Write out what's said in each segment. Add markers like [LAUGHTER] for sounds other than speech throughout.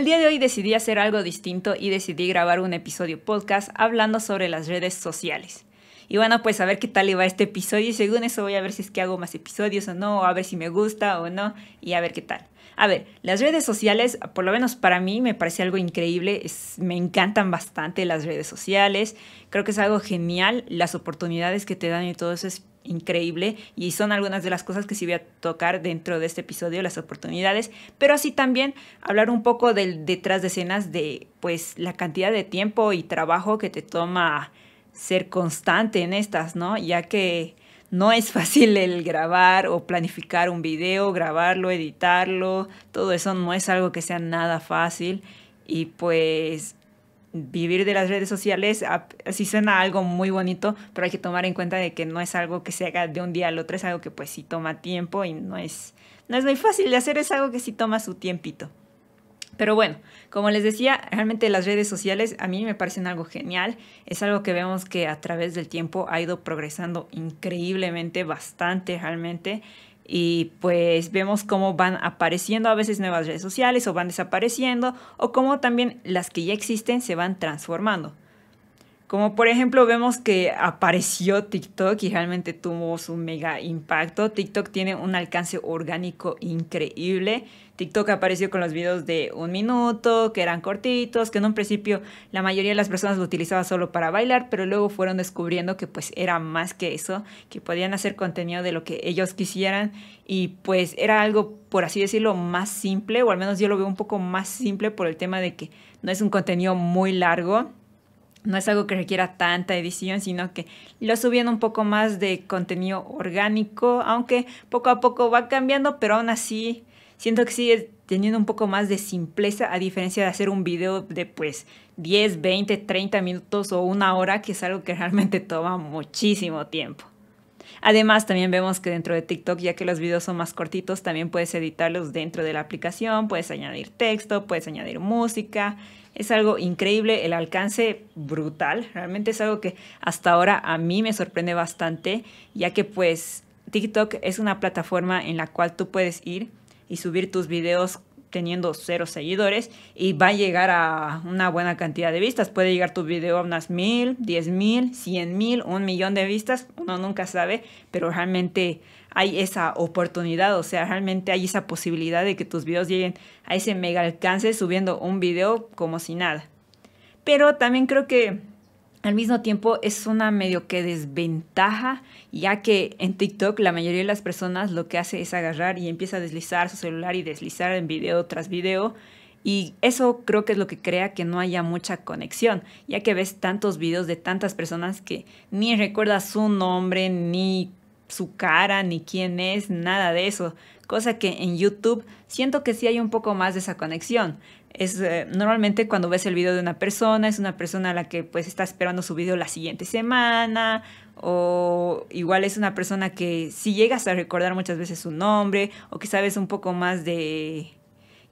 El día de hoy decidí hacer algo distinto y decidí grabar un episodio podcast hablando sobre las redes sociales. Y bueno, pues a ver qué tal iba este episodio y según eso voy a ver si es que hago más episodios o no, a ver si me gusta o no y a ver qué tal. A ver, las redes sociales, por lo menos para mí, me parece algo increíble. me encantan bastante las redes sociales. Creo que es algo genial. Las oportunidades que te dan y todo eso es increíble y son algunas de las cosas que sí voy a tocar dentro de este episodio, las oportunidades, pero así también hablar un poco del detrás de escenas de pues la cantidad de tiempo y trabajo que te toma ser constante en estas, ¿no? Ya que no es fácil el grabar o planificar un video, grabarlo, editarlo, todo eso no es algo que sea nada fácil y pues vivir de las redes sociales sí suena algo muy bonito, pero hay que tomar en cuenta de que no es algo que se haga de un día al otro, es algo que pues sí toma tiempo y no es, no es muy fácil de hacer, es algo que sí toma su tiempito. Pero bueno, como les decía, realmente las redes sociales a mí me parecen algo genial. Es algo que vemos que a través del tiempo ha ido progresando increíblemente, bastante realmente y pues vemos cómo van apareciendo a veces nuevas redes sociales o van desapareciendo o cómo también las que ya existen se van transformando. Como por ejemplo vemos que apareció TikTok y realmente tuvo su mega impacto. TikTok tiene un alcance orgánico increíble. TikTok apareció con los videos de un minuto, que eran cortitos, que en un principio la mayoría de las personas lo utilizaba solo para bailar, pero luego fueron descubriendo que pues era más que eso, que podían hacer contenido de lo que ellos quisieran y pues era algo, por así decirlo, más simple, o al menos yo lo veo un poco más simple por el tema de que no es un contenido muy largo no es algo que requiera tanta edición, sino que lo subiendo un poco más de contenido orgánico, aunque poco a poco va cambiando, pero aún así siento que sigue teniendo un poco más de simpleza, a diferencia de hacer un video de pues 10, 20, 30 minutos o una hora, que es algo que realmente toma muchísimo tiempo. Además, también vemos que dentro de TikTok, ya que los videos son más cortitos, también puedes editarlos dentro de la aplicación, puedes añadir texto, puedes añadir música, es algo increíble, el alcance brutal. Realmente es algo que hasta ahora a mí me sorprende bastante, ya que pues TikTok es una plataforma en la cual tú puedes ir y subir tus videos teniendo cero seguidores y va a llegar a una buena cantidad de vistas. Puede llegar tu video a unas mil, diez mil, cien mil, un millón de vistas, uno nunca sabe, pero realmente hay esa oportunidad, o sea, realmente hay esa posibilidad de que tus videos lleguen a ese mega alcance subiendo un video como si nada. Pero también creo que al mismo tiempo es una medio que desventaja, ya que en TikTok la mayoría de las personas lo que hace es agarrar y empieza a deslizar su celular y deslizar en video tras video. Y eso creo que es lo que crea que no haya mucha conexión, ya que ves tantos videos de tantas personas que ni recuerdas su nombre, ni su cara ni quién es, nada de eso. Cosa que en YouTube siento que sí hay un poco más de esa conexión. Es eh, normalmente cuando ves el video de una persona, es una persona a la que pues está esperando su video la siguiente semana o igual es una persona que si llegas a recordar muchas veces su nombre o que sabes un poco más de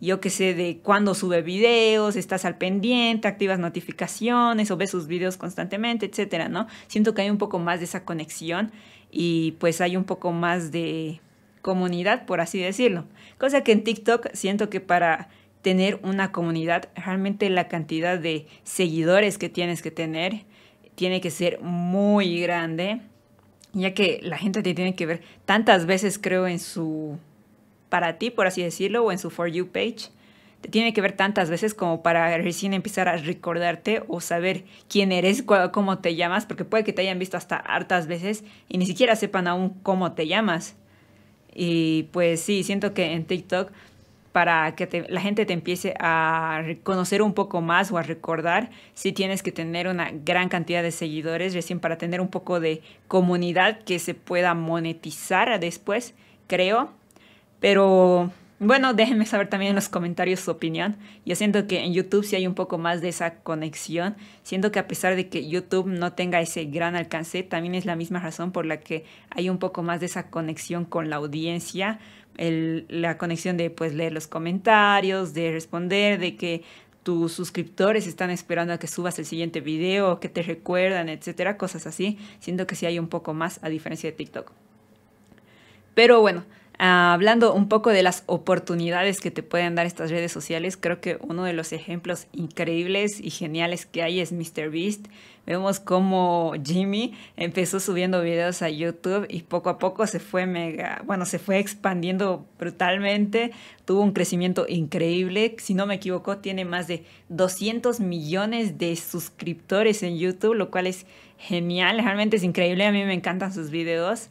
yo que sé, de cuándo sube videos, estás al pendiente, activas notificaciones o ves sus videos constantemente, etcétera, ¿no? Siento que hay un poco más de esa conexión y pues hay un poco más de comunidad, por así decirlo. Cosa que en TikTok siento que para tener una comunidad, realmente la cantidad de seguidores que tienes que tener tiene que ser muy grande, ya que la gente te tiene que ver tantas veces, creo, en su para ti, por así decirlo, o en su For You page, te tiene que ver tantas veces como para recién empezar a recordarte o saber quién eres, cómo te llamas, porque puede que te hayan visto hasta hartas veces y ni siquiera sepan aún cómo te llamas. Y pues sí, siento que en TikTok, para que la gente te empiece a conocer un poco más o a recordar, sí tienes que tener una gran cantidad de seguidores recién para tener un poco de comunidad que se pueda monetizar después, creo. Pero bueno, déjenme saber también en los comentarios su opinión. Yo siento que en YouTube sí hay un poco más de esa conexión. Siento que a pesar de que YouTube no tenga ese gran alcance, también es la misma razón por la que hay un poco más de esa conexión con la audiencia. la conexión de pues leer los comentarios, de responder, de que tus suscriptores están esperando a que subas el siguiente video, que te recuerdan, etcétera, cosas así. Siento que sí hay un poco más a diferencia de TikTok. Pero bueno, Ah, hablando un poco de las oportunidades que te pueden dar estas redes sociales, creo que uno de los ejemplos increíbles y geniales que hay es MrBeast. Vemos cómo Jimmy empezó subiendo videos a YouTube y poco a poco se fue mega, bueno, se fue expandiendo brutalmente, tuvo un crecimiento increíble, si no me equivoco, tiene más de 200 millones de suscriptores en YouTube, lo cual es genial, realmente es increíble, a mí me encantan sus videos.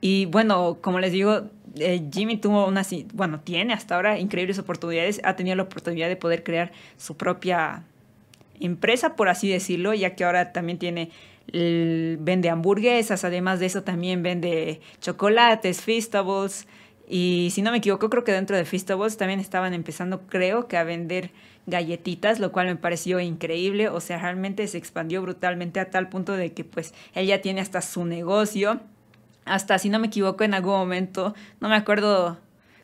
Y bueno, como les digo, eh, Jimmy tuvo una, bueno, tiene hasta ahora increíbles oportunidades, ha tenido la oportunidad de poder crear su propia empresa, por así decirlo, ya que ahora también tiene, vende hamburguesas, además de eso también vende chocolates, festivals, y si no me equivoco, creo que dentro de Festivals también estaban empezando, creo que a vender galletitas, lo cual me pareció increíble. O sea, realmente se expandió brutalmente a tal punto de que pues él ya tiene hasta su negocio hasta si no me equivoco en algún momento, no me acuerdo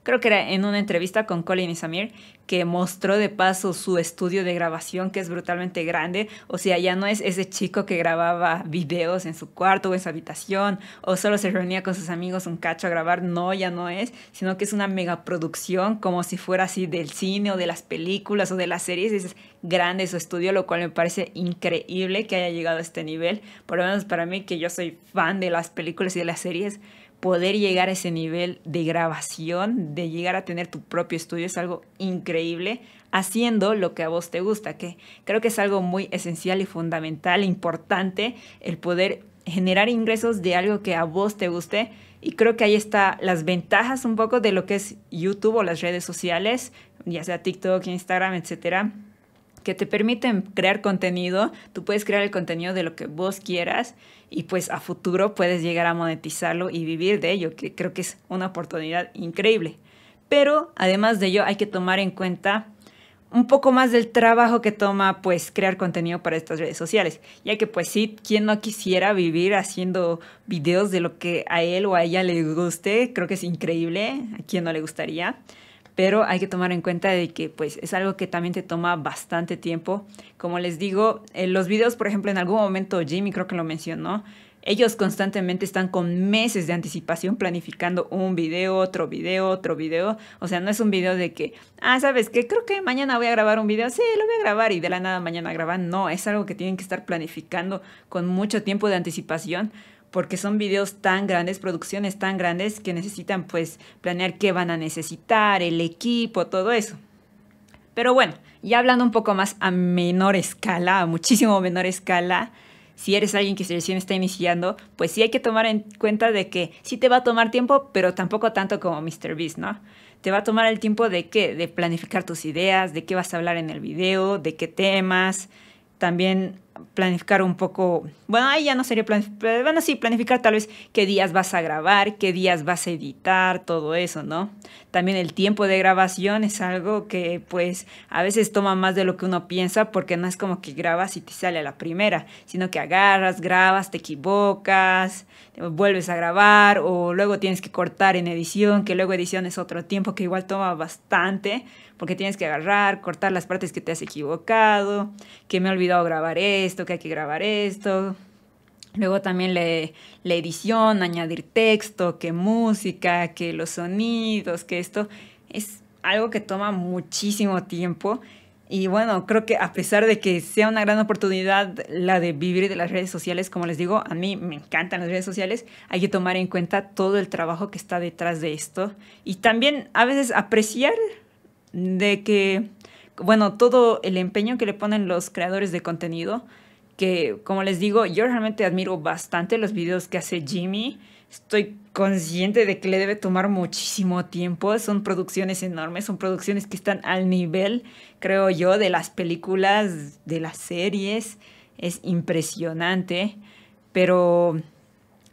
creo que era en una entrevista con Colin y Samir, que mostró de paso su estudio de grabación, que es brutalmente grande. O sea, ya no es ese chico que grababa videos en su cuarto o en su habitación, o solo se reunía con sus amigos un cacho a grabar. No, ya no es, sino que es una megaproducción, como si fuera así del cine o de las películas o de las series. Es grande su estudio, lo cual me parece increíble que haya llegado a este nivel. Por lo menos para mí, que yo soy fan de las películas y de las series poder llegar a ese nivel de grabación, de llegar a tener tu propio estudio, es algo increíble, haciendo lo que a vos te gusta, que creo que es algo muy esencial y fundamental, importante, el poder generar ingresos de algo que a vos te guste. Y creo que ahí está las ventajas un poco de lo que es YouTube o las redes sociales, ya sea TikTok, Instagram, etcétera que te permiten crear contenido. Tú puedes crear el contenido de lo que vos quieras y pues a futuro puedes llegar a monetizarlo y vivir de ello, que creo que es una oportunidad increíble. Pero además de ello hay que tomar en cuenta un poco más del trabajo que toma pues crear contenido para estas redes sociales, ya que pues sí, quien no quisiera vivir haciendo videos de lo que a él o a ella le guste, creo que es increíble, a quien no le gustaría pero hay que tomar en cuenta de que pues es algo que también te toma bastante tiempo. Como les digo, los videos, por ejemplo, en algún momento Jimmy creo que lo mencionó, ellos constantemente están con meses de anticipación planificando un video, otro video, otro video. O sea, no es un video de que, ah, ¿sabes qué? Creo que mañana voy a grabar un video. Sí, lo voy a grabar y de la nada mañana graban. No, es algo que tienen que estar planificando con mucho tiempo de anticipación porque son videos tan grandes, producciones tan grandes que necesitan pues planear qué van a necesitar, el equipo, todo eso. Pero bueno, ya hablando un poco más a menor escala, a muchísimo menor escala, si eres alguien que recién está iniciando, pues sí hay que tomar en cuenta de que sí te va a tomar tiempo, pero tampoco tanto como MrBeast, ¿no? Te va a tomar el tiempo de qué? De planificar tus ideas, de qué vas a hablar en el video, de qué temas, también planificar un poco, bueno, ahí ya no sería planificar, eh, bueno, sí, planificar tal vez qué días vas a grabar, qué días vas a editar, todo eso, ¿no? También el tiempo de grabación es algo que pues a veces toma más de lo que uno piensa porque no es como que grabas y te sale a la primera, sino que agarras, grabas, te equivocas, vuelves a grabar o luego tienes que cortar en edición, que luego edición es otro tiempo que igual toma bastante porque tienes que agarrar, cortar las partes que te has equivocado, que me he olvidado grabar esto, que hay que grabar esto. Luego también le, la edición, añadir texto, que música, que los sonidos, que esto es algo que toma muchísimo tiempo. Y bueno, creo que a pesar de que sea una gran oportunidad la de vivir de las redes sociales, como les digo, a mí me encantan las redes sociales, hay que tomar en cuenta todo el trabajo que está detrás de esto. Y también a veces apreciar de que, bueno, todo el empeño que le ponen los creadores de contenido, que como les digo, yo realmente admiro bastante los videos que hace Jimmy. Estoy consciente de que le debe tomar muchísimo tiempo. Son producciones enormes, son producciones que están al nivel, creo yo, de las películas, de las series. Es impresionante. Pero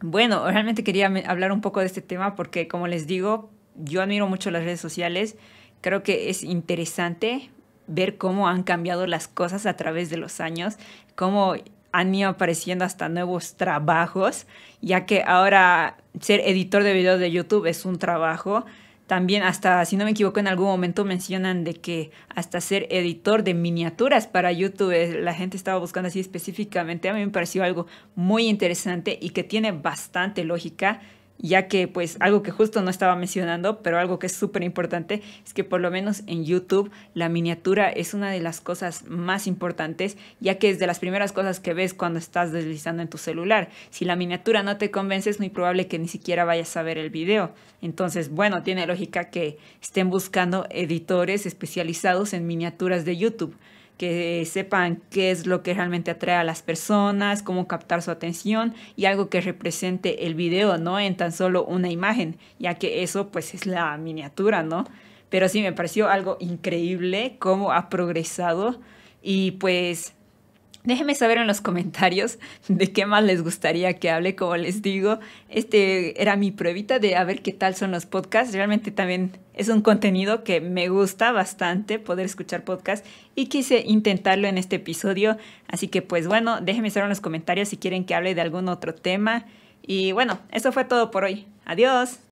bueno, realmente quería hablar un poco de este tema porque, como les digo, yo admiro mucho las redes sociales Creo que es interesante ver cómo han cambiado las cosas a través de los años, cómo han ido apareciendo hasta nuevos trabajos, ya que ahora ser editor de videos de YouTube es un trabajo. También hasta, si no me equivoco, en algún momento mencionan de que hasta ser editor de miniaturas para YouTube, la gente estaba buscando así específicamente. A mí me pareció algo muy interesante y que tiene bastante lógica ya que pues algo que justo no estaba mencionando, pero algo que es súper importante, es que por lo menos en YouTube la miniatura es una de las cosas más importantes, ya que es de las primeras cosas que ves cuando estás deslizando en tu celular. Si la miniatura no te convence, es muy probable que ni siquiera vayas a ver el video. Entonces, bueno, tiene lógica que estén buscando editores especializados en miniaturas de YouTube que sepan qué es lo que realmente atrae a las personas, cómo captar su atención y algo que represente el video, ¿no? En tan solo una imagen, ya que eso pues es la miniatura, ¿no? Pero sí, me pareció algo increíble cómo ha progresado y pues Déjenme saber en los comentarios [LAUGHS] de qué más les gustaría que hable. Como les digo, este era mi pruebita de a ver qué tal son los podcasts. Realmente también es un contenido que me gusta bastante poder escuchar podcasts y quise intentarlo en este episodio. Así que pues bueno, déjenme saber en los comentarios si quieren que hable de algún otro tema. Y bueno, eso fue todo por hoy. Adiós.